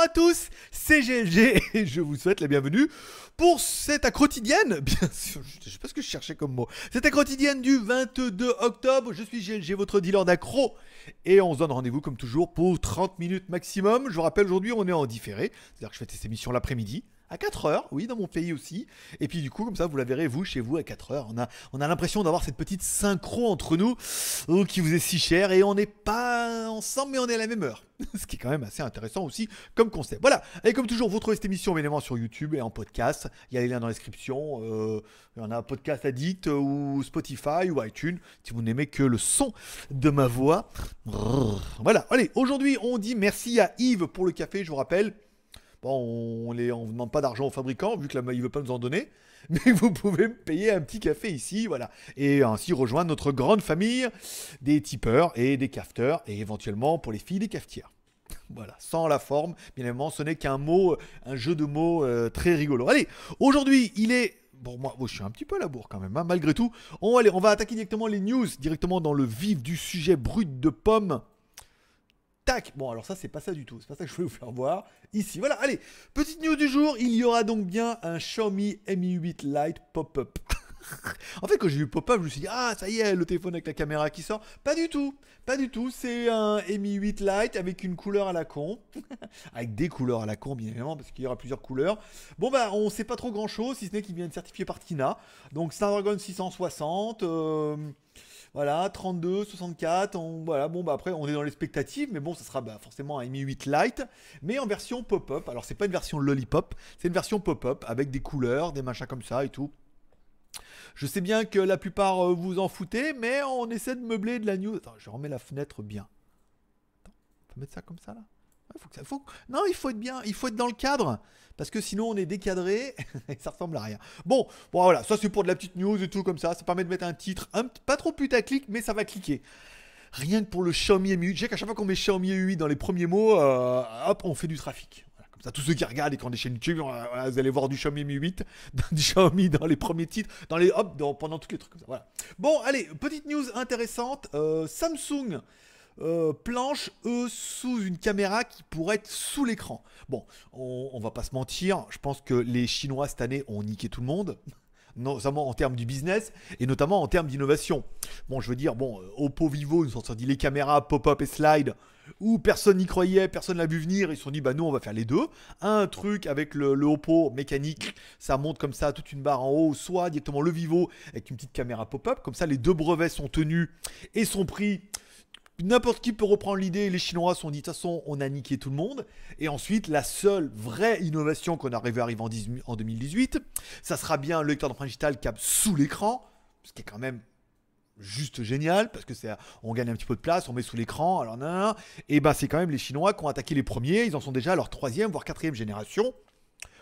à tous, c'est GLG et je vous souhaite la bienvenue pour cette à quotidienne, bien sûr, je sais pas ce que je cherchais comme mot, cette quotidienne du 22 octobre, je suis GLG, votre dealer d'accro, et on se donne rendez-vous comme toujours pour 30 minutes maximum, je vous rappelle aujourd'hui on est en différé, c'est-à-dire que je fais cette émission l'après-midi, à 4 heures, oui, dans mon pays aussi. Et puis du coup, comme ça, vous la verrez, vous, chez vous, à 4 heures. On a, on a l'impression d'avoir cette petite synchro entre nous oh, qui vous est si chère et on n'est pas ensemble, mais on est à la même heure. Ce qui est quand même assez intéressant aussi comme concept. Voilà, et comme toujours, vous trouvez cette émission évidemment sur YouTube et en podcast. Il y a les liens dans la description. Euh, il y en a Podcast Addict euh, ou Spotify ou iTunes. Si vous n'aimez que le son de ma voix. Voilà, allez, aujourd'hui, on dit merci à Yves pour le café, je vous rappelle. Bon, on ne on vous demande pas d'argent aux fabricants, vu qu'il ne veut pas nous en donner, mais vous pouvez me payer un petit café ici, voilà. Et ainsi rejoindre notre grande famille des tipeurs et des cafeteurs, et éventuellement pour les filles des cafetières. Voilà, sans la forme, bien évidemment, ce n'est qu'un mot, un jeu de mots euh, très rigolo. Allez, aujourd'hui, il est bon, moi, je suis un petit peu à la bourre quand même, hein. malgré tout. On, on va attaquer directement les news, directement dans le vif du sujet brut de pommes. Tac Bon, alors ça, c'est pas ça du tout. C'est pas ça que je voulais vous faire voir ici. Voilà, allez, petite news du jour. Il y aura donc bien un Xiaomi Mi 8 Lite pop-up. en fait, quand j'ai eu pop-up, je me suis dit, ah, ça y est, le téléphone avec la caméra qui sort. Pas du tout, pas du tout. C'est un Mi 8 Lite avec une couleur à la con. avec des couleurs à la con, bien évidemment, parce qu'il y aura plusieurs couleurs. Bon, bah, on sait pas trop grand chose, si ce n'est qu'il vient de certifier par Tina. Donc, Snapdragon 660. Voilà, 32, 64. On, voilà, bon, bah après, on est dans les spectatives, mais bon, ça sera bah, forcément un Mi 8 Lite, mais en version pop-up. Alors, c'est pas une version lollipop, c'est une version pop-up avec des couleurs, des machins comme ça et tout. Je sais bien que la plupart euh, vous en foutez, mais on essaie de meubler de la news. Attends, je remets la fenêtre bien. Attends, on peut mettre ça comme ça là non, il faut être bien, il faut être dans le cadre. Parce que sinon, on est décadré et ça ressemble à rien. Bon, bon voilà, ça c'est pour de la petite news et tout comme ça. Ça permet de mettre un titre, pas trop putaclic, mais ça va cliquer. Rien que pour le Xiaomi Mi 8. j'ai qu'à chaque fois qu'on met Xiaomi Mi dans les premiers mots, euh, hop, on fait du trafic. comme ça, tous ceux qui regardent et qui ont des chaînes YouTube, euh, vous allez voir du Xiaomi Mi 8, du Xiaomi dans les premiers titres, dans les hop, pendant tout les trucs comme Voilà. Bon, allez, petite news intéressante. Euh, Samsung. Euh, planche, eux, sous une caméra qui pourrait être sous l'écran. Bon, on, va pas se mentir, je pense que les Chinois cette année ont niqué tout le monde. Notamment en termes du business et notamment en termes d'innovation. Bon, je veux dire, bon, euh, Oppo Vivo ils nous ont sorti les caméras pop-up et slide où personne n'y croyait, personne l'a vu venir, ils se sont dit bah nous on va faire les deux. Un truc avec le, le, Oppo mécanique, ça monte comme ça toute une barre en haut, soit directement le Vivo avec une petite caméra pop-up, comme ça les deux brevets sont tenus et sont pris n'importe qui peut reprendre l'idée. Les Chinois sont dit, de toute façon, on a niqué tout le monde. Et ensuite, la seule vraie innovation qu'on a à arriver en, 2018, ça sera bien le lecteur d'empreinte qui a sous l'écran, ce qui est quand même juste génial parce que c'est on gagne un petit peu de place on met sous l'écran alors non, et ben c'est quand même les chinois qui ont attaqué les premiers ils en sont déjà à leur troisième voire quatrième génération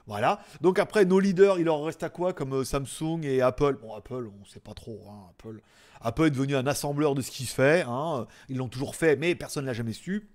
voilà. Donc après, nos leaders, il leur reste à quoi comme euh, Samsung et Apple Bon, Apple, on ne sait pas trop. Hein, Apple, Apple être devenu un assembleur de ce qui se fait, hein. ils l'ont toujours fait, mais personne ne l'a jamais su.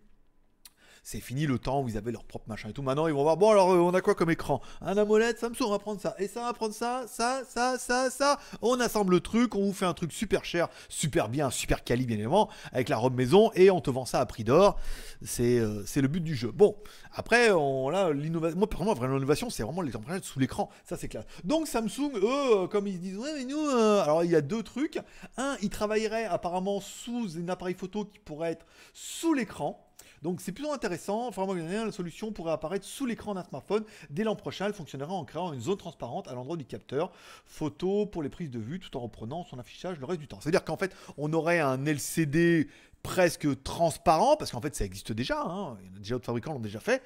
C'est fini le temps où ils avaient leur propre machin et tout. Maintenant, ils vont voir, bon, alors, euh, on a quoi comme écran Un AMOLED, Samsung, va prendre ça. Et ça, va prendre ça, ça, ça, ça, ça. On assemble le truc, on vous fait un truc super cher, super bien, super quali, bien évidemment, avec la robe maison, et on te vend ça à prix d'or. C'est euh, le but du jeu. Bon, après, on, là, l'innovation, moi, personnellement, vraiment, l'innovation, c'est vraiment les empreintes sous l'écran. Ça, c'est classe. Donc, Samsung, eux, euh, comme ils disent, ouais, mais nous, alors, il y a deux trucs. Un, ils travailleraient apparemment sous un appareil photo qui pourrait être sous l'écran. Donc c'est plutôt intéressant. Vraiment, la solution pourrait apparaître sous l'écran d'un smartphone. Dès l'an prochain, elle fonctionnera en créant une zone transparente à l'endroit du capteur photo pour les prises de vue tout en reprenant son affichage le reste du temps. C'est-à-dire qu'en fait, on aurait un LCD presque transparent, parce qu'en fait ça existe déjà, hein. il y en a déjà d'autres fabricants l'ont déjà fait,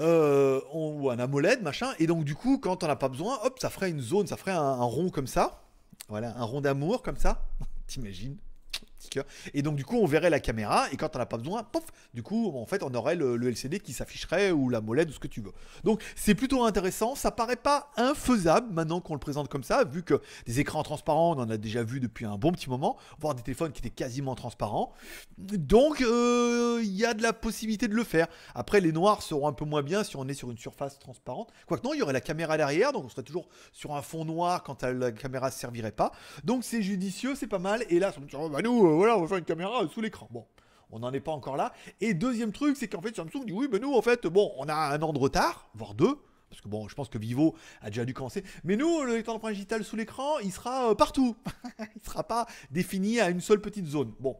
euh, ou un AMOLED, machin, et donc du coup quand on n'a pas besoin, hop, ça ferait une zone, ça ferait un, un rond comme ça, voilà, un rond d'amour comme ça, t'imagines Hein. Et donc, du coup, on verrait la caméra, et quand on a pas besoin, pof, du coup, en fait, on aurait le, LCD qui s'afficherait, ou la molette, ou ce que tu veux. Donc, c'est plutôt intéressant. Ça paraît pas infaisable maintenant qu'on le présente comme ça, vu que des écrans transparents, on en a déjà vu depuis un bon petit moment, voire des téléphones qui étaient quasiment transparents. Donc, euh, il y a de la possibilité de le faire. Après, les noirs seront un peu moins bien si on est sur une surface transparente. Quoique, non, il y aurait la caméra derrière, donc on serait toujours sur un fond noir quand la caméra ne servirait pas. Donc, c'est judicieux, c'est pas mal. Et là, on me dit, nous, euh, voilà, on va faire une caméra sous l'écran. Bon, on n'en est pas encore là. Et deuxième truc, c'est qu'en fait, Samsung dit oui, mais nous, en fait, bon, on a un an de retard, voire deux. Parce que bon, je pense que Vivo a déjà dû commencer. Mais nous, le lecteur digital sous l'écran, il sera euh, partout. il ne sera pas défini à une seule petite zone. Bon,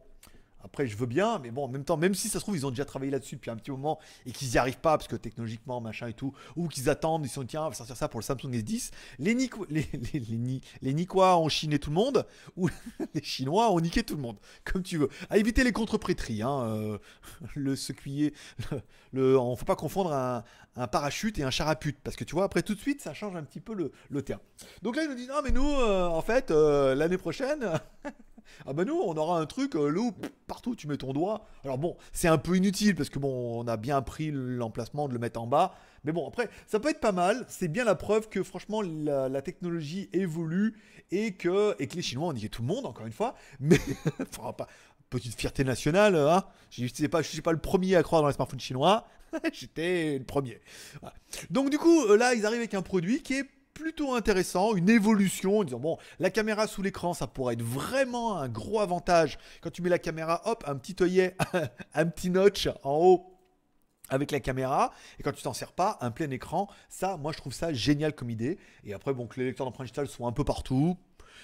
après, je veux bien, mais bon, en même temps, même si ça se trouve, ils ont déjà travaillé là-dessus depuis un petit moment et qu'ils n'y arrivent pas parce que technologiquement, machin et tout, ou qu'ils attendent, ils sont tiens, on va sortir ça pour le Samsung S10. Les, Nico, les, les, les, Nicois ont chiné tout le monde, ou les Chinois ont niqué tout le monde, comme tu veux. À éviter les contre prêteries hein, euh, le secouiller le, on ne faut pas confondre un, parachute et un charapute, parce que tu vois, après tout de suite, ça change un petit peu le, le terme. Donc là, ils nous disent non, mais nous, euh, en fait, euh, l'année prochaine, ah ben nous, on aura un truc, loup, partout, tu mets ton doigt. Alors bon, c'est un peu inutile parce que bon, on a bien pris l'emplacement de le mettre en bas. Mais bon, après, ça peut être pas mal. C'est bien la preuve que franchement, la, technologie évolue et que, et que les Chinois on est tout le monde, encore une fois. Mais, pas, petite fierté nationale, hein. Je ne suis pas le premier à croire dans les smartphones chinois. J'étais le premier. Donc du coup, euh, là, ils arrivent avec un produit qui est plutôt intéressant, une évolution en disant bon, la caméra sous l'écran, ça pourrait être vraiment un gros avantage. Quand tu mets la caméra, hop, un petit œillet, un petit notch en haut avec la caméra et quand tu t'en sers pas, un plein écran, ça moi je trouve ça génial comme idée et après bon que les lecteurs d'empreintes digitales sont un peu partout,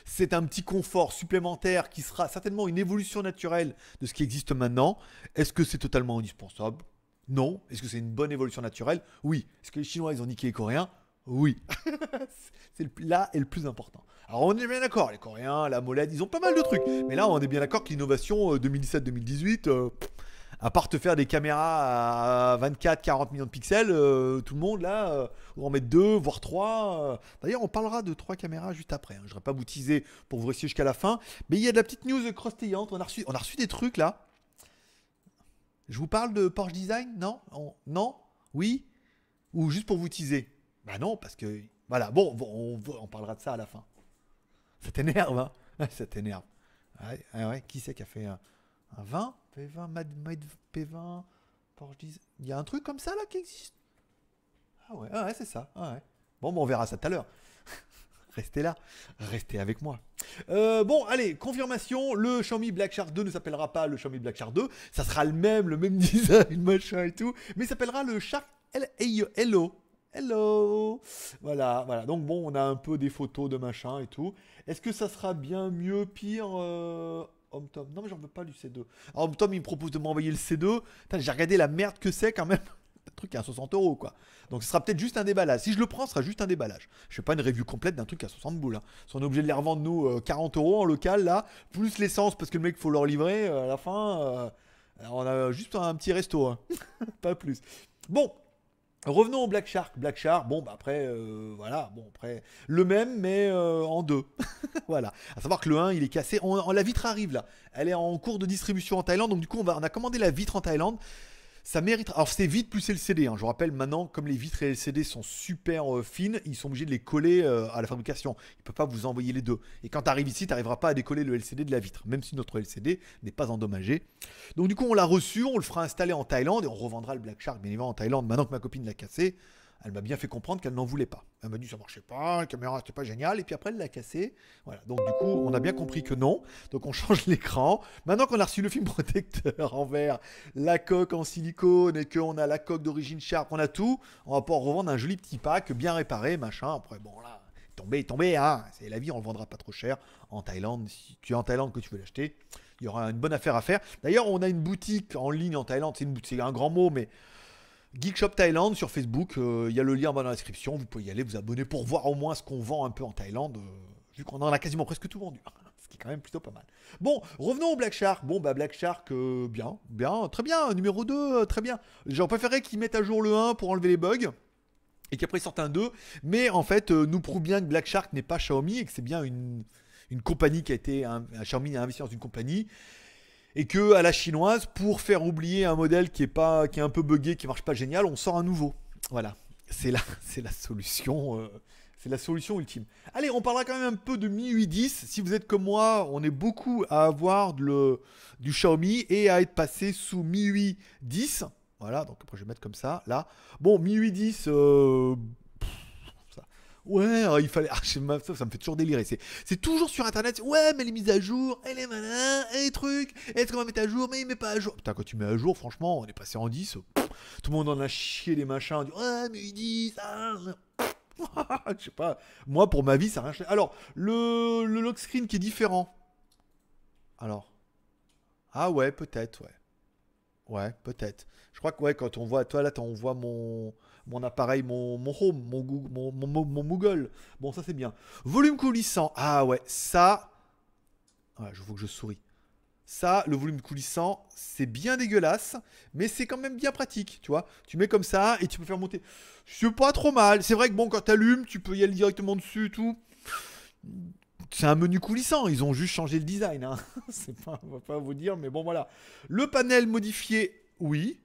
c'est un petit confort supplémentaire qui sera certainement une évolution naturelle de ce qui existe maintenant. Est-ce que c'est totalement indispensable Non. Est-ce que c'est une bonne évolution naturelle Oui. Est-ce que les Chinois, ils ont niqué les Coréens oui. c'est là est le plus important. Alors on est bien d'accord, les Coréens, la molette, ils ont pas mal de trucs. Mais là, on est bien d'accord que l'innovation 2017-2018, euh, euh, à part te faire des caméras à 24-40 millions de pixels, euh, tout le monde là, on en met deux, voire trois. D'ailleurs, on parlera de trois caméras juste après. Hein. Je ne vais pas vous teaser pour vous rester jusqu'à la fin. Mais il y a de la petite news croustillante. On a on a reçu des trucs là. Je vous parle de Porsche Design Non Non Oui Ou juste pour vous teaser ah non, parce que. Voilà, bon, on, parlera de ça à la fin. Ça t'énerve, hein Ça t'énerve. Ouais, ouais, Qui c'est qui a fait un, 20 P20, Mad, P20, Porsche 10. Il y a un truc comme ça là qui existe Ah ouais, ah ouais c'est ça. Ah bon, on verra ça tout à l'heure. Restez là, restez avec moi. Euh, bon, allez, confirmation, le Xiaomi Black Shark 2 ne s'appellera pas le Xiaomi Black Shark 2, ça sera le même, le même design, machin et tout, mais il s'appellera le Shark l Hello. Hello Voilà, voilà. Donc bon, on a un peu des photos de machin et tout. Est-ce que ça sera bien mieux, pire euh... Tom Non, mais j'en veux pas du C2. Alors, Tom, il me propose de m'envoyer le C2. J'ai regardé la merde que c'est quand même. Un truc à 60 euros quoi. Donc ce sera peut-être juste un déballage. Si je le prends, ce sera juste un déballage. Je fais pas une review complète d'un truc à 60 boules. Hein. Si on est obligé de les revendre nous 40 euh, euros en local là, plus l'essence parce que le mec faut leur livrer euh, à la fin. Alors, euh, on a juste un petit resto, hein. pas plus. Bon, Revenons au Black Shark. Black Shark, bon, bah, après, euh, voilà, bon, après, le même, mais euh, en deux. voilà. À savoir que le 1, il est cassé. la vitre arrive là. Elle est en cours de distribution en Thaïlande. Donc, du coup, va, on a commandé la vitre en Thaïlande mérite. Alors c'est vite plus LCD. Hein. Je vous rappelle maintenant, comme les vitres et LCD sont super euh, fines, ils sont obligés de les coller euh, à la fabrication. Ils ne peuvent pas vous envoyer les deux. Et quand tu arrives ici, tu n'arriveras pas à décoller le LCD de la vitre, même si notre LCD n'est pas endommagé. Donc du coup, on l'a reçu, on le fera installer en Thaïlande et on revendra le Black Shark bien évidemment en Thaïlande. Maintenant que ma copine l'a cassé, elle m'a bien fait comprendre qu'elle n'en voulait pas. Elle m'a dit ça marchait pas, la caméra n'était pas géniale, et puis après elle l'a cassé. Voilà, donc du coup on a bien compris que non, donc on change l'écran. Maintenant qu'on a reçu le film protecteur en verre, la coque en silicone et qu'on a la coque d'origine Sharp, on a tout, on va pouvoir revendre un joli petit pack bien réparé, machin. Après bon là, tombé, tombé, hein, c'est la vie, on le vendra pas trop cher en Thaïlande. Si tu es en Thaïlande que tu veux l'acheter, il y aura une bonne affaire à faire. D'ailleurs on a une boutique en ligne en Thaïlande, c'est un grand mot, mais Geek Shop Thaïlande sur Facebook, euh, il y a le lien en bas dans la description, vous pouvez y aller, vous abonner pour voir au moins ce qu'on vend un peu en Thaïlande, euh, vu qu'on en a quasiment presque tout vendu. ce qui est quand même plutôt pas mal. Bon, revenons au Black Shark. Bon, bah Black Shark, euh, bien, bien, très bien. Numéro 2, très bien. j'aurais préféré qu'ils mettent à jour le 1 pour enlever les bugs et qu'après ils sortent un 2. Mais en fait, nous prouve bien que Black Shark n'est pas Xiaomi et que c'est bien une, compagnie qui a été. Un, Xiaomi a investi dans une compagnie et que à la chinoise, pour faire oublier un modèle qui est pas, qui est un peu buggé, qui marche pas génial, on sort un nouveau. Voilà, c'est la, c'est la solution, euh, c'est la solution ultime. Allez, on parlera quand même un peu de MIUI 10. Si vous êtes comme moi, on est beaucoup à avoir le, du Xiaomi et à être passé sous MIUI 10. Voilà, donc après je vais mettre comme ça, là. Bon, MIUI 10, Ouais, oh, il fallait. Ah, ça, me fait toujours délirer. C'est toujours sur internet. Ouais, mais les mises à jour, et les malin, et les trucs. Est-ce qu'on va mettre à jour Mais il met pas à jour. Putain, quand tu mets à jour, franchement, on est passé en 10. tout le monde en a chié les machins. dit, ouais, mais il dit ça. je sais pas. Moi, pour ma vie, ça rien. Alors, le, le lock screen qui est différent. Alors. Ah ouais, peut-être, ouais ouais, peut-être. Je crois que ouais, quand on voit, toi là, on voit mon, mon appareil, mon, mon home, mon, Google, mon, mon, Bon, ça c'est bien. Volume coulissant. Ah ouais, ça. je vois que je souris. Ça, le volume coulissant, c'est bien dégueulasse, mais c'est quand même bien pratique, tu vois. Tu mets comme ça et tu peux faire monter. C'est pas trop mal. C'est vrai que bon, quand allumes, tu peux y aller directement dessus et tout c'est un menu coulissant, ils ont juste changé le design. Hein. pas, va pas vous dire, mais bon voilà. Le panel modifié, oui.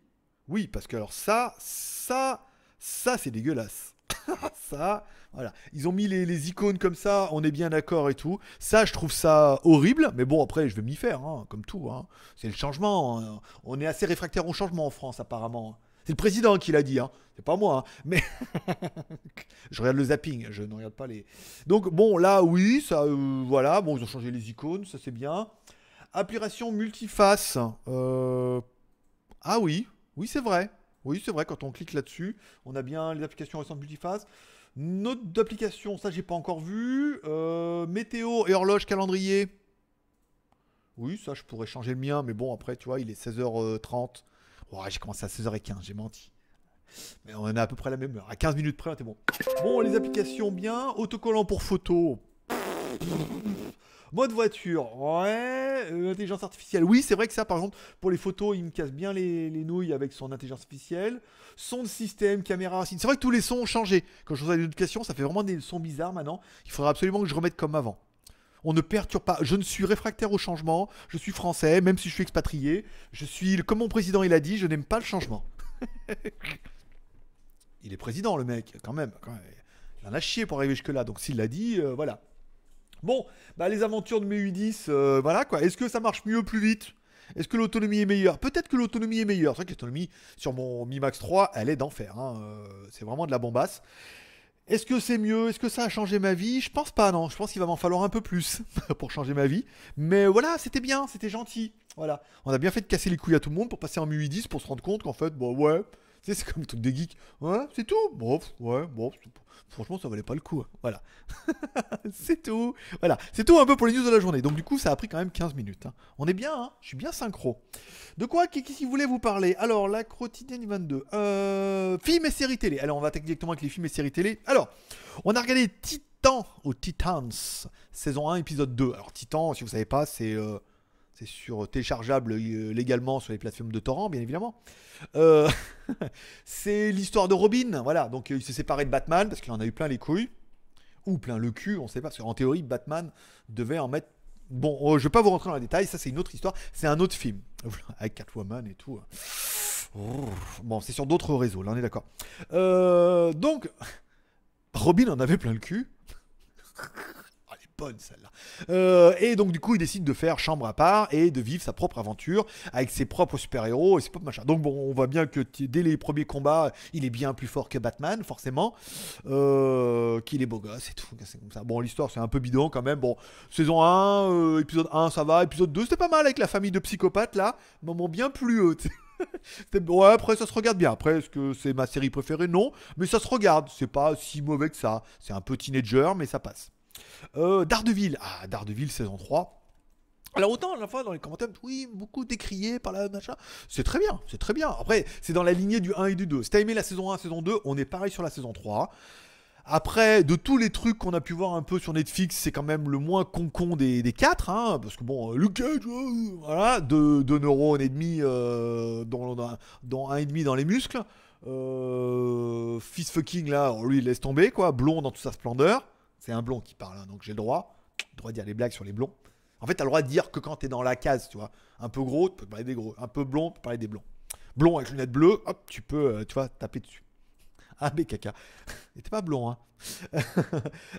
Oui, parce que alors ça, ça, ça c'est dégueulasse. ça, voilà. Ils ont mis les, les icônes comme ça, on est bien d'accord et tout. Ça, je trouve ça horrible, mais bon, après, je vais m'y faire, hein, comme tout. Hein. C'est le changement. Hein. On est assez réfractaire au changement en France, apparemment. C'est le président qui l'a dit, hein. c'est pas moi. Hein. Mais je regarde le zapping, je ne regarde pas les. Donc bon, là oui, ça, euh, voilà, bon, ils ont changé les icônes, ça c'est bien. Application multiface. Euh, ah oui, oui c'est vrai. Oui c'est vrai, quand on clique là-dessus, on a bien les applications récentes multiface. Note d'application, ça j'ai pas encore vu. Euh, météo et horloge calendrier. Oui, ça je pourrais changer le mien, mais bon après tu vois, il est 16h30. Oh, j'ai commencé à 16h15, j'ai menti. Mais on est à peu près la même heure. À 15 minutes près, c'est bon. Bon, les applications, bien. Autocollant pour photo. Mode voiture, ouais. Euh, intelligence artificielle, oui, c'est vrai que ça, par exemple, pour les photos, il me casse bien les, nouilles avec son intelligence artificielle. Son de système, caméra, c'est vrai que tous les sons ont changé. Quand je faisais applications, ça fait vraiment des sons bizarres maintenant. Il faudrait absolument que je remette comme avant. On ne perturbe pas. Je ne suis réfractaire au changement. Je suis français, même si je suis expatrié. Je suis, comme mon président il a dit, je n'aime pas le changement. il est président, le mec, quand même. Quand Il en a chié pour arriver jusque-là. Donc s'il l'a dit, euh, voilà. Bon, bah, les aventures de u 10 euh, voilà quoi. Est-ce que ça marche mieux plus vite Est-ce que l'autonomie est meilleure Peut-être que l'autonomie est meilleure. C'est vrai que l'autonomie sur mon Mi Max 3, elle est d'enfer. Hein. Euh, c'est vraiment de la bombasse. Est-ce que c'est mieux Est-ce que ça a changé ma vie Je pense pas, non. Je pense qu'il va m'en falloir un peu plus pour changer ma vie. Mais voilà, c'était bien, c'était gentil. Voilà. On a bien fait de casser les couilles à tout le monde pour passer en mu 10 pour se rendre compte qu'en fait, bon, ouais, c'est comme le truc des geeks. Ouais, c'est tout. Bon, ouais, bon, franchement, ça valait pas le coup. Hein. Voilà. c'est tout. Voilà, c'est tout un peu pour les news de la journée. Donc, du coup, ça a pris quand même 15 minutes. Hein. On est bien, hein je suis bien synchro. De quoi, qui, voulait vous parler Alors, la quotidienne 22. Euh, films et séries télé. Alors, on va attaquer directement avec les films et séries télé. Alors, on a regardé Titan ou Titans, saison 1, épisode 2. Alors, Titan, si vous savez pas, c'est. Euh, c'est sur euh, téléchargeable euh, légalement sur les plateformes de torrent, bien évidemment. Euh, c'est l'histoire de Robin, voilà. Donc il s'est séparé de Batman parce qu'il en a eu plein les couilles ou plein le cul, on ne sait pas. Parce qu'en théorie, Batman devait en mettre. Bon, oh, je ne vais pas vous rentrer dans les détails. Ça, c'est une autre histoire. C'est un autre film avec Catwoman et tout. Hein. bon, c'est sur d'autres réseaux. Là, on est d'accord. donc, Robin en avait plein le cul bonne celle-là. Euh, et donc du coup, il décide de faire chambre à part et de vivre sa propre aventure avec ses propres super-héros et ses propres machins. Donc bon, on voit bien que dès les premiers combats, il est bien plus fort que Batman, forcément. Euh, qu'il est beau gosse et tout, Bon, l'histoire, c'est un peu bidon quand même. Bon, saison 1, euh, épisode 1, ça va. Épisode 2, c'était pas mal avec la famille de psychopathes, là. Moment bien plus haut. ouais, après ça se regarde bien. Après, est-ce que c'est ma série préférée Non, mais ça se regarde. C'est pas si mauvais que ça. C'est un peu teenager, mais ça passe. D'Ardeville euh, Daredevil. Ah, Daredevil saison 3. Alors autant à la fois dans les commentaires, oui, beaucoup décrié par la machin, c'est très bien, c'est très bien. Après, c'est dans la lignée du 1 et du 2. Si t'as aimé la saison 1, saison 2, on est pareil sur la saison 3. Après, de tous les trucs qu'on a pu voir un peu sur Netflix, c'est quand même le moins concon des, des quatre, hein, parce que bon, euh, le Cage, euh, voilà, De deux, neurones et demi, euh, dans un et demi dans les muscles. Euh, fist fucking là, on oh, lui laisse tomber quoi, blond dans toute sa splendeur. C'est un blond qui parle, hein, donc j'ai le droit, le droit de dire les blagues sur les blonds. En fait, as le droit de dire que quand t'es dans la case, tu vois, un peu gros, tu peux parler des gros, un peu blond, tu peux parler des blonds. Blond avec lunettes bleues, hop, tu peux, euh, tu vois, taper dessus. Ah, mais caca. Il était pas blond, hein.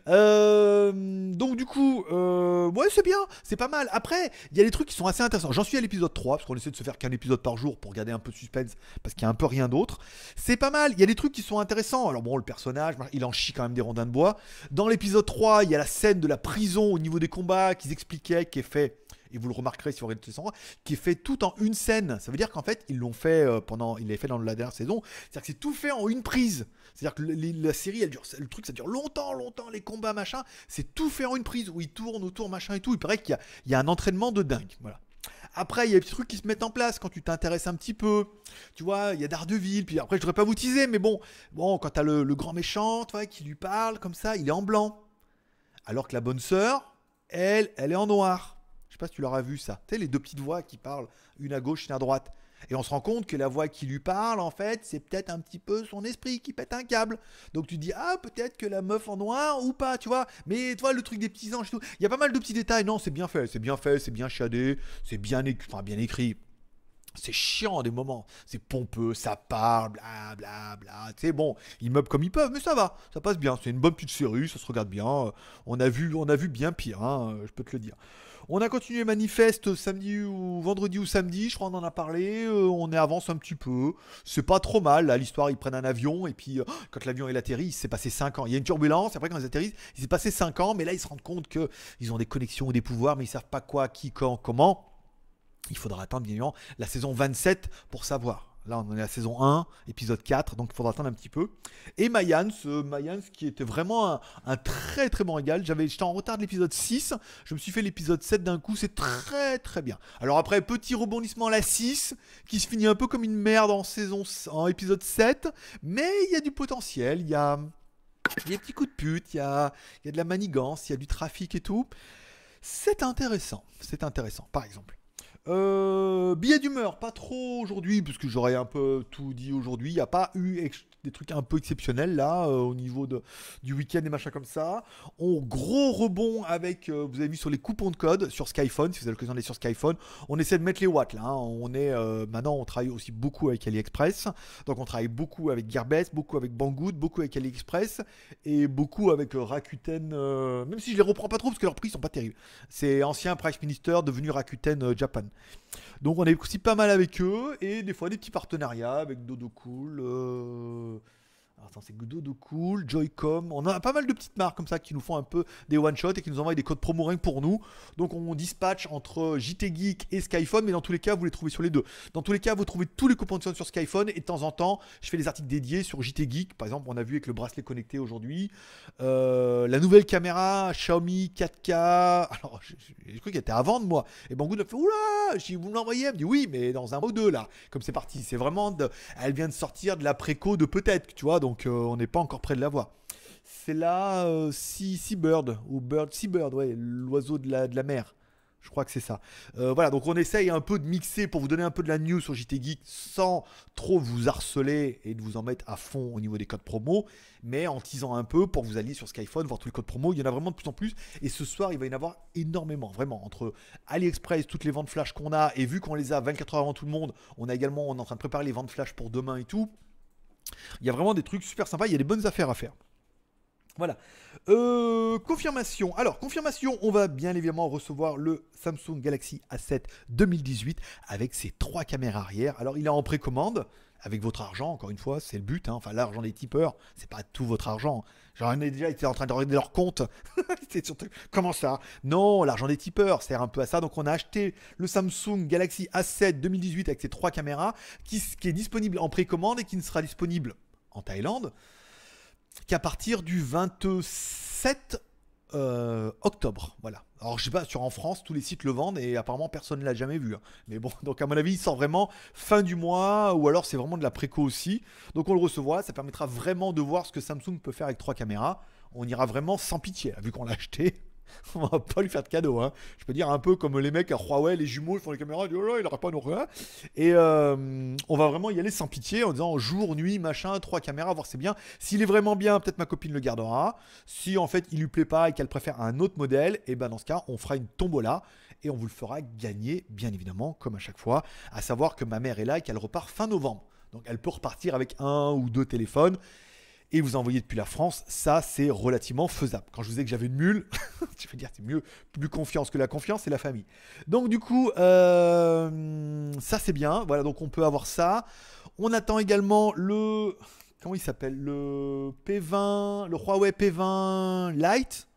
Euh, donc, du coup, euh, ouais, c'est bien, c'est pas mal. Après, il y a des trucs qui sont assez intéressants. J'en suis à l'épisode 3, parce qu'on essaie de se faire qu'un épisode par jour pour garder un peu de suspense, parce qu'il y a un peu rien d'autre. C'est pas mal, il y a des trucs qui sont intéressants. Alors, bon, le personnage, il en chie quand même des rondins de bois. Dans l'épisode 3, il y a la scène de la prison au niveau des combats qu'ils expliquaient, qui est fait et vous le remarquerez si vous regardez sans qui fait tout en une scène. Ça veut dire qu'en fait, ils l'ont fait euh, pendant, il l'avaient fait dans la dernière saison. C'est-à-dire que c'est tout fait en une prise. C'est-à-dire que la série, elle dure, le truc, ça dure longtemps, longtemps, les combats, machin. C'est tout fait en une prise où ils tournent autour, machin et tout. Il paraît qu'il y, a un entraînement de dingue. Voilà. Après, il y a des trucs qui se mettent en place quand tu t'intéresses un petit peu. Tu vois, il y a D'Ardeville puis après, je devrais pas vous teaser, mais bon, bon quand t'as le, le grand méchant, tu qui lui parle comme ça, il est en blanc. Alors que la bonne sœur, elle, elle est en noir. Je sais pas si tu l'auras vu ça. Tu sais, les deux petites voix qui parlent, une à gauche, une à droite. Et on se rend compte que la voix qui lui parle, en fait, c'est peut-être un petit peu son esprit qui pète un câble. Donc tu dis, ah, peut-être que la meuf en noir ou pas, tu vois. Mais toi, le truc des petits anges, tout. Il y a pas mal de petits détails. Non, c'est bien fait, c'est bien fait, c'est bien chadé, c'est bien, écrit. C'est chiant des moments. C'est pompeux, ça parle, blablabla. bla bla. C'est bon, ils meublent comme ils peuvent, mais ça va, ça passe bien. C'est une bonne petite série, ça se regarde bien. Euh, on a vu, on a vu bien pire, hein, euh, je peux te le dire. On a continué manifeste samedi ou vendredi ou samedi, je crois on en a parlé. On euh, on avance un petit peu. C'est pas trop mal. Là, l'histoire, ils prennent un avion et puis euh, quand l'avion est atterrit, il s'est passé 5 ans. Il y a une turbulence. après, quand ils atterrissent, il s'est passé 5 ans. Mais là, ils se rendent compte que ils ont des connexions ou des pouvoirs, mais ils savent pas quoi, qui, quand, comment. Il faudra attendre bien évidemment la saison 27 pour savoir. Là, on en est à saison 1, épisode 4, donc il faudra attendre un petit peu. Et Mayans, euh, Mayans qui était vraiment un, très très bon régal. J'étais en retard de l'épisode 6, je me suis fait l'épisode 7 d'un coup, c'est très très bien. Alors après, petit rebondissement à la 6, qui se finit un peu comme une merde en saison en épisode 7, mais il y a du potentiel, il y a, des petits coups de pute, il y a, il y a de la manigance, il y a du trafic et tout. C'est intéressant, c'est intéressant, par exemple. Euh, billet d'humeur, pas trop aujourd'hui, puisque j'aurais un peu tout dit aujourd'hui. Il a pas eu des trucs un peu exceptionnels là euh, au niveau de, du week-end et machin comme ça. On gros rebond avec, euh, vous avez vu sur les coupons de code sur Skyphone, si vous avez l'occasion d'aller sur Skyphone, on essaie de mettre les watts là. Hein. On est euh, maintenant, on travaille aussi beaucoup avec AliExpress, donc on travaille beaucoup avec Gearbest, beaucoup avec Banggood, beaucoup avec AliExpress et beaucoup avec Rakuten. même si je les reprends pas trop parce que leurs prix sont pas terribles. C'est ancien Price Minister devenu Rakuten Japan. Donc on est aussi pas mal avec eux et des fois des petits partenariats avec Dodo Cool. C'est Dodo Cool, Joycom. On a pas mal de petites marques comme ça qui nous font un peu des one shot et qui nous envoient des codes promo ring pour nous. Donc on dispatch entre JT Geek et Skyphone, mais dans tous les cas, vous les trouvez sur les deux. Dans tous les cas, vous trouvez tous les coupons de sur Skyphone et de temps en temps, je fais des articles dédiés sur JT Geek. Par exemple, on a vu avec le bracelet connecté aujourd'hui. Euh, la nouvelle caméra Xiaomi 4K. Alors, j'ai cru qu'elle était à vendre, moi. Et Banggood a fait Oula, si vous l'envoyez Elle me dit Oui, mais dans un ou deux, là. Comme c'est parti. C'est vraiment. Elle vient de sortir de la préco de peut-être, tu vois. Donc, on n'est pas encore près de la voix C'est là euh, bird ou Bird, bird ouais, l'oiseau de la, de la mer. Je crois que c'est ça. Euh, voilà, donc on essaye un peu de mixer pour vous donner un peu de la news sur JT Geek sans trop vous harceler et de vous en mettre à fond au niveau des codes promo, mais en teasant un peu pour vous allier sur Skyphone, voir tous les codes promo. Il y en a vraiment de plus en plus. Et ce soir, il va y en avoir énormément, vraiment. Entre AliExpress, toutes les ventes flash qu'on a, et vu qu'on les a 24 heures avant tout le monde, on a également, on est en train de préparer les ventes flash pour demain et tout. Il y a vraiment des trucs super sympas, il y a des bonnes affaires à faire. Voilà. Euh, confirmation. Alors, confirmation, on va bien évidemment recevoir le Samsung Galaxy A7 2018 avec ses trois caméras arrière. Alors, il est en précommande avec votre argent, encore une fois, c'est le but. Hein. Enfin, l'argent des tipeurs, c'est pas tout votre argent. J'en ai déjà, été en train de regarder leur compte. comment ça Non, l'argent des tipeurs sert un peu à ça. Donc, on a acheté le Samsung Galaxy A7 2018 avec ses trois caméras, qui, qui est disponible en précommande et qui ne sera disponible en Thaïlande qu'à partir du 27 euh, octobre. Voilà. Alors je sais pas, sur en France, tous les sites le vendent et apparemment personne ne l'a jamais vu. Hein. Mais bon, donc à mon avis, il sort vraiment fin du mois ou alors c'est vraiment de la préco aussi. Donc on le recevra, ça permettra vraiment de voir ce que Samsung peut faire avec trois caméras. On ira vraiment sans pitié, vu qu'on l'a acheté. on va pas lui faire de cadeau. Hein. Je peux dire un peu comme les mecs à Huawei, les jumeaux, ils font les caméras, ils disent, oh là, il pas nos rien. Et euh, on va vraiment y aller sans pitié en disant jour, nuit, machin, trois caméras, voir c'est bien. S'il est vraiment bien, peut-être ma copine le gardera. Si en fait il lui plaît pas et qu'elle préfère un autre modèle, et eh ben dans ce cas, on fera une tombola et on vous le fera gagner, bien évidemment, comme à chaque fois. À savoir que ma mère est là et qu'elle repart fin novembre. Donc elle peut repartir avec un ou deux téléphones et vous envoyez depuis la France, ça c'est relativement faisable. Quand je vous disais que j'avais une mule, je veux dire c'est mieux, plus confiance que la confiance, c'est la famille. Donc du coup, euh, ça c'est bien. Voilà, donc on peut avoir ça. On attend également le comment il s'appelle le P20, le Huawei P20 Lite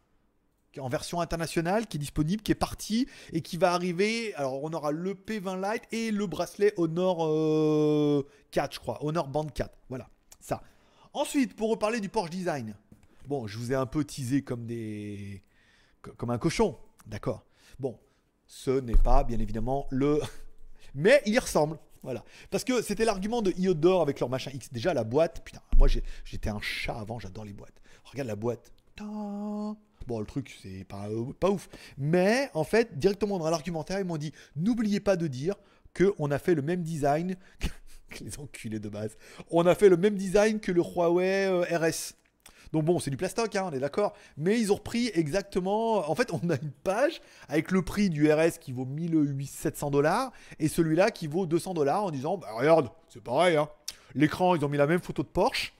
en version internationale, qui est disponible, qui est parti et qui va arriver. Alors, on aura le P20 Lite et le bracelet Honor 4, euh, je crois, Honor Band 4. Voilà, ça. Ensuite, pour reparler du Porsche Design. Bon, je vous ai un peu teasé comme des. comme un cochon. D'accord. Bon, ce n'est pas, bien évidemment, le. Mais il y ressemble. Voilà. Parce que c'était l'argument de Iodor avec leur machin X. Déjà, la boîte. Putain, moi j'étais un chat avant, j'adore les boîtes. Regarde la boîte. Bon, le truc, c'est pas, pas ouf. Mais en fait, directement dans l'argumentaire, ils m'ont dit n'oubliez pas de dire qu'on a fait le même design les enculés de base. On a fait le même design que le Huawei euh, RS. Donc bon, c'est du plastoc, hein, on est d'accord. Mais ils ont repris exactement. En fait, on a une page avec le prix du RS qui vaut 1700 dollars et celui-là qui vaut 200 dollars en disant bah, Regarde, c'est pareil. Hein. L'écran, ils ont mis la même photo de Porsche.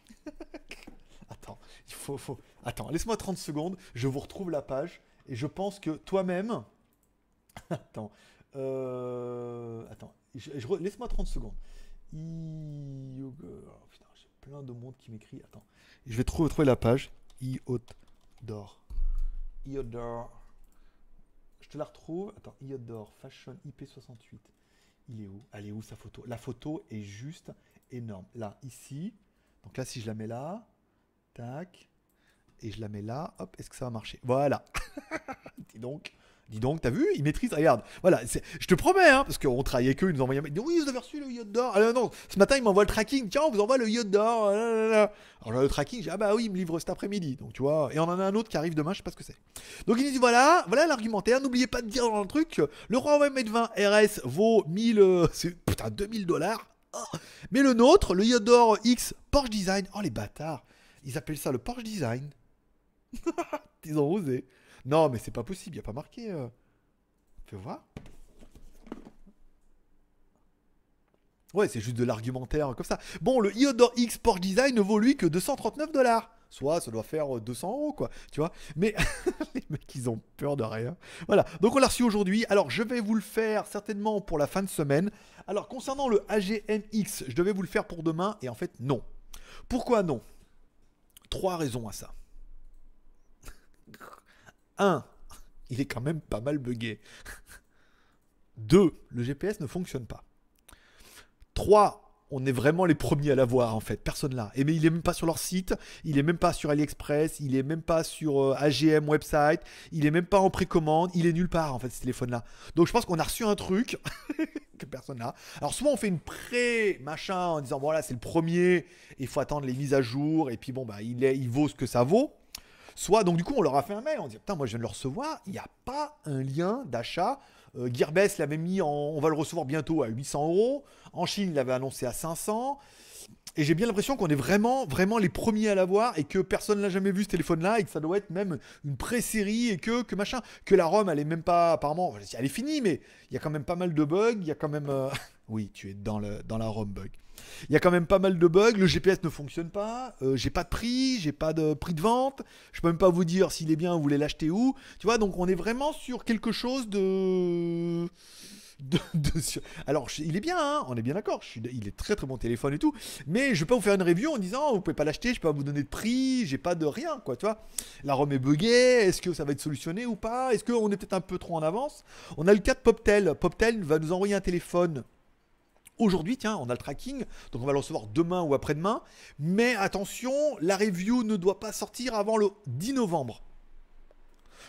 Attends, il faut. Attends, laisse-moi 30 secondes. Je vous retrouve la page et je pense que toi-même. Attends. Euh, attends, laisse-moi 30 secondes. I. Oh, j'ai plein de monde qui m'écrit. Attends. Je vais trouver, la page. Iodor. Iodor. Je te la retrouve. Attends, Iodor Fashion IP68. Il est où Elle est où sa photo La photo est juste énorme. Là, ici. Donc là, si je la mets là. Tac. Et je la mets là. Hop, est-ce que ça va marcher Voilà. Dis donc. Dis donc, t'as vu Il maîtrise, regarde. Voilà, je te promets, hein, parce qu'on travaillait qu'eux, ils nous envoyaient. oui, vous avez reçu le yacht Ah non, ce matin, ils m'envoie le tracking. Tiens, on vous envoie le yacht d'or. Ah, Alors là, le tracking, j'ai ah bah oui, il me livre cet après-midi. Donc tu vois, et on en a un autre qui arrive demain, je sais pas ce que c'est. Donc il dit, voilà, voilà l'argumentaire. N'oubliez pas de dire dans le truc, le Roi om 20 RS vaut 1000, euh, putain, 2000 dollars. Oh. Mais le nôtre, le yacht X Porsche Design, oh les bâtards, ils appellent ça le Porsche Design. ils ont osé. Non, mais c'est pas possible, il a pas marqué. Tu euh. Fais voir. Ouais, c'est juste de l'argumentaire comme ça. Bon, le Iodor X Porsche Design ne vaut lui que 239 dollars. Soit ça doit faire 200 euh, euros, quoi. Tu vois Mais les mecs, ils ont peur de rien. Voilà. Donc on l'a reçu aujourd'hui. Alors je vais vous le faire certainement pour la fin de semaine. Alors concernant le AGMX, je devais vous le faire pour demain. Et en fait, non. Pourquoi non Trois raisons à ça. 1. Il est quand même pas mal buggé. 2. Le GPS ne fonctionne pas. 3. On est vraiment les premiers à l'avoir en fait, personne là. Et eh, mais il est même pas sur leur site, il est même pas sur AliExpress, il est même pas sur euh, AGM website, il est même pas en précommande, il est nulle part en fait ce téléphone là. Donc je pense qu'on a reçu un truc que personne n'a. Alors souvent on fait une pré machin en disant voilà c'est le premier, il faut attendre les mises à jour et puis bon bah il est, il vaut ce que ça vaut. Soit, donc du coup, on leur a fait un mail, on dit Putain, moi je viens de le recevoir, il n'y a pas un lien d'achat. Euh, Gearbest l'avait mis en. On va le recevoir bientôt à 800 euros. En Chine, il l'avait annoncé à 500. Et j'ai bien l'impression qu'on est vraiment, vraiment les premiers à l'avoir et que personne n'a jamais vu ce téléphone-là et que ça doit être même une pré-série et que, que machin, que la ROM, elle est même pas, apparemment, elle est finie, mais il y a quand même pas mal de bugs, il y a quand même, euh, oui, tu es dans, le, dans la ROM bug. Il y a quand même pas mal de bugs, le GPS ne fonctionne pas, euh, j'ai pas de prix, j'ai pas de prix de vente, je peux même pas vous dire s'il est bien, vous voulez l'acheter ou Tu vois, donc on est vraiment sur quelque chose de... Alors, il est bien, hein, on est bien d'accord. Il est très très bon téléphone et tout, mais je vais pas vous faire une review en disant vous pouvez pas l'acheter, je peux pas vous donner de prix, j'ai pas de rien, quoi, tu vois. La ROM est buggée, est-ce que ça va être solutionné ou pas Est-ce qu'on est peut-être un peu trop en avance On a le cas de Poptel. Poptel va nous envoyer un téléphone aujourd'hui, tiens, on a le tracking, donc on va le recevoir demain ou après-demain. Mais attention, la review ne doit pas sortir avant le 10 novembre.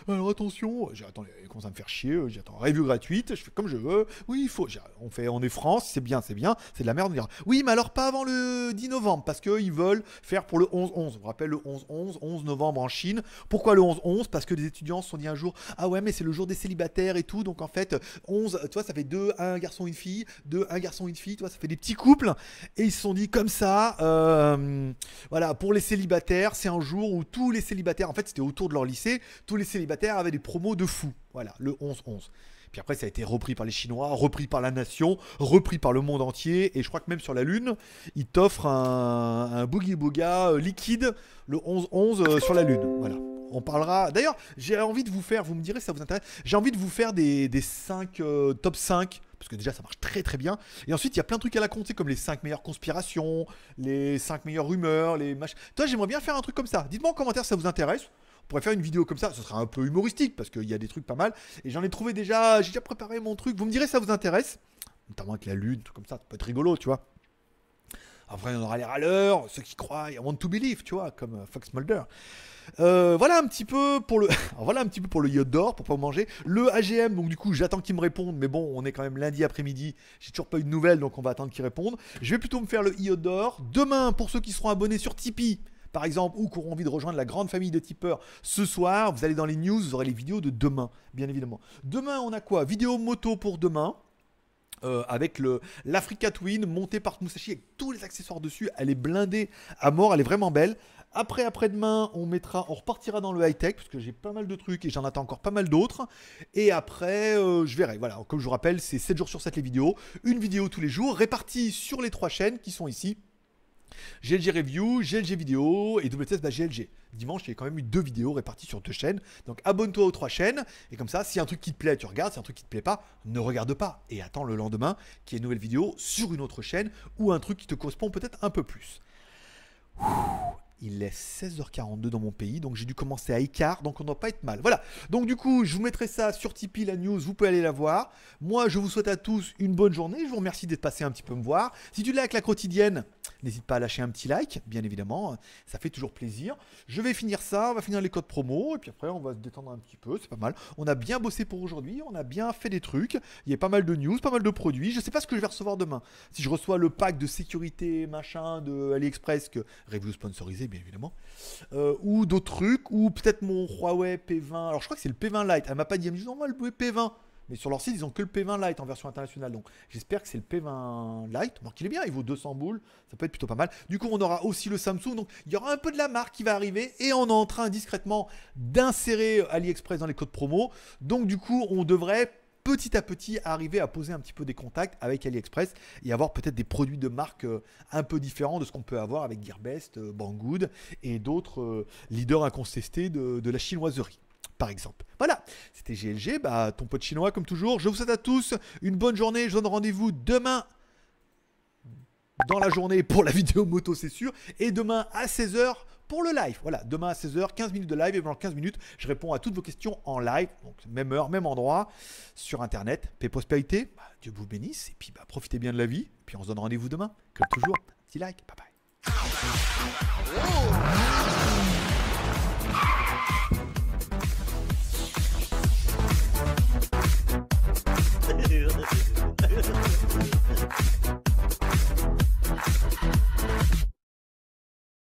Alors attention, j'ai attendu, à me faire chier, J'attends revue review gratuite, je fais comme je veux. Oui, il faut, on fait, on est France, c'est bien, c'est bien, c'est de la merde. On oui, mais alors pas avant le 10 novembre, parce qu'ils veulent faire pour le 11-11. Vous vous rappelez le 11-11, 11 novembre en Chine. Pourquoi le 11-11 Parce que les étudiants se sont dit un jour, ah ouais, mais c'est le jour des célibataires et tout, donc en fait, 11, Tu vois ça fait deux, un garçon, une fille, 2, un garçon, une fille, Tu vois ça fait des petits couples. Et ils se sont dit, comme ça, euh, voilà, pour les célibataires, c'est un jour où tous les célibataires, en fait, c'était autour de leur lycée, tous les célibataires, Terre avait des promos de fou. Voilà, le 11-11. Puis après, ça a été repris par les Chinois, repris par la nation, repris par le monde entier. Et je crois que même sur la Lune, ils t'offrent un, un boogie booga euh, liquide, le 11-11 euh, sur la Lune. Voilà. On parlera. D'ailleurs, j'ai envie de vous faire, vous me direz si ça vous intéresse, j'ai envie de vous faire des, des 5, euh, top 5 parce que déjà ça marche très très bien. Et ensuite, il y a plein de trucs à la compter, comme les 5 meilleures conspirations, les 5 meilleures rumeurs, les machins. Toi, j'aimerais bien faire un truc comme ça. Dites-moi en commentaire si ça vous intéresse pourrais faire une vidéo comme ça. Ce sera un peu humoristique parce qu'il y a des trucs pas mal. Et j'en ai trouvé déjà. J'ai déjà préparé mon truc. Vous me direz, ça vous intéresse Notamment avec la lune, tout comme ça. Ça peut être rigolo, tu vois. Après, on aura les râleurs, ceux qui croient, I want to believe, tu vois, comme euh, Fox Mulder. Euh, voilà un petit peu pour le, voilà un petit peu pour le yacht d'or pour pas manger. Le AGM, donc du coup, j'attends qu'il me réponde, mais bon, on est quand même lundi après-midi. J'ai toujours pas eu de nouvelles, donc on va attendre qu'il réponde. Je vais plutôt me faire le yacht d'or demain pour ceux qui seront abonnés sur Tipeee par exemple, ou qui auront envie de rejoindre la grande famille de tipeurs ce soir, vous allez dans les news, vous aurez les vidéos de demain, bien évidemment. Demain, on a quoi Vidéo moto pour demain. Euh, avec le l'Africa Twin montée par Musashi avec tous les accessoires dessus, elle est blindée à mort, elle est vraiment belle. Après après-demain, on mettra, on repartira dans le high-tech parce que j'ai pas mal de trucs et j'en attends encore pas mal d'autres. Et après, euh, je verrai. Voilà, comme je vous rappelle, c'est 7 jours sur 7 les vidéos, une vidéo tous les jours répartie sur les trois chaînes qui sont ici GLG Review, GLG Vidéo et WTS bah, GLG. Dimanche, j'ai quand même eu deux vidéos réparties sur deux chaînes. Donc abonne-toi aux trois chaînes. Et comme ça, si un truc qui te plaît, tu regardes. Si un truc qui te plaît pas, ne regarde pas. Et attends le lendemain qu'il y ait une nouvelle vidéo sur une autre chaîne ou un truc qui te correspond peut-être un peu plus. Il est 16h42 dans mon pays, donc j'ai dû commencer à écart, donc on ne doit pas être mal. Voilà, donc du coup, je vous mettrai ça sur Tipeee, la news, vous pouvez aller la voir. Moi, je vous souhaite à tous une bonne journée, je vous remercie d'être passé un petit peu me voir. Si tu l'as avec la quotidienne, n'hésite pas à lâcher un petit like, bien évidemment, ça fait toujours plaisir. Je vais finir ça, on va finir les codes promo, et puis après, on va se détendre un petit peu, c'est pas mal. On a bien bossé pour aujourd'hui, on a bien fait des trucs, il y a pas mal de news, pas mal de produits, je sais pas ce que je vais recevoir demain. Si je reçois le pack de sécurité, machin, de AliExpress, que review sponsorisé, bien évidemment, euh, ou d'autres trucs, ou peut-être mon Huawei P20. Alors je crois que c'est le P20 Lite. Elle m'a pas dit, elle me dit non, moi le P20. Mais sur leur site, ils ont que le P20 Lite en version internationale. Donc j'espère que c'est le P20 Lite. Bon, qu'il est bien, il vaut 200 boules. Ça peut être plutôt pas mal. Du coup, on aura aussi le Samsung. Donc il y aura un peu de la marque qui va arriver. Et on est en train discrètement d'insérer euh, AliExpress dans les codes promo. Donc du coup, on devrait petit à petit arriver à poser un petit peu des contacts avec AliExpress et avoir peut-être des produits de marque euh, un peu différents de ce qu'on peut avoir avec Gearbest, euh, Banggood et d'autres euh, leaders incontestés de, la chinoiserie par exemple. Voilà, c'était GLG, bah, ton pote chinois comme toujours. Je vous souhaite à tous une bonne journée. Je vous donne rendez-vous demain dans la journée pour la vidéo moto, c'est sûr. Et demain à 16h pour le live. Voilà, demain à 16h, 15 minutes de live et pendant 15 minutes, je réponds à toutes vos questions en live, donc même heure, même endroit, sur Internet. Paix, prospérité, bah, Dieu vous bénisse et puis bah, profitez bien de la vie. puis on se donne rendez-vous demain, comme toujours. Petit like, bye bye.